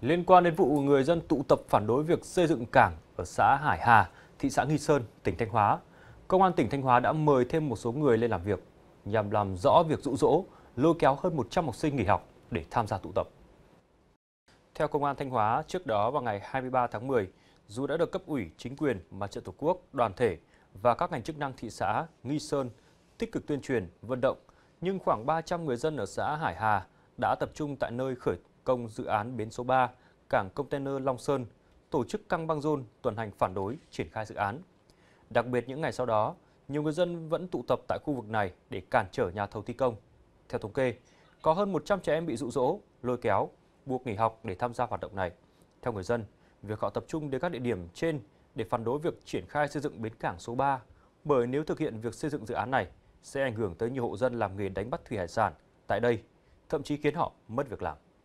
Liên quan đến vụ người dân tụ tập phản đối việc xây dựng cảng ở xã Hải Hà, thị xã Nghi Sơn, tỉnh Thanh Hóa, Công an tỉnh Thanh Hóa đã mời thêm một số người lên làm việc nhằm làm rõ việc dụ rỗ, lôi kéo hơn 100 học sinh nghỉ học để tham gia tụ tập. Theo Công an Thanh Hóa, trước đó vào ngày 23 tháng 10, dù đã được cấp ủy, chính quyền, mặt trận Tổ quốc, đoàn thể và các ngành chức năng thị xã Nghi Sơn tích cực tuyên truyền, vận động, nhưng khoảng 300 người dân ở xã Hải Hà đã tập trung tại nơi khởi công dự án bến số 3, cảng container Long Sơn, tổ chức căng băng rôn tuần hành phản đối triển khai dự án. Đặc biệt những ngày sau đó, nhiều người dân vẫn tụ tập tại khu vực này để cản trở nhà thầu thi công. Theo thống kê, có hơn 100 trẻ em bị dụ dỗ, lôi kéo, buộc nghỉ học để tham gia hoạt động này. Theo người dân, việc họ tập trung đến các địa điểm trên để phản đối việc triển khai xây dựng bến cảng số 3, bởi nếu thực hiện việc xây dựng dự án này sẽ ảnh hưởng tới nhiều hộ dân làm nghề đánh bắt thủy hải sản tại đây, thậm chí khiến họ mất việc làm.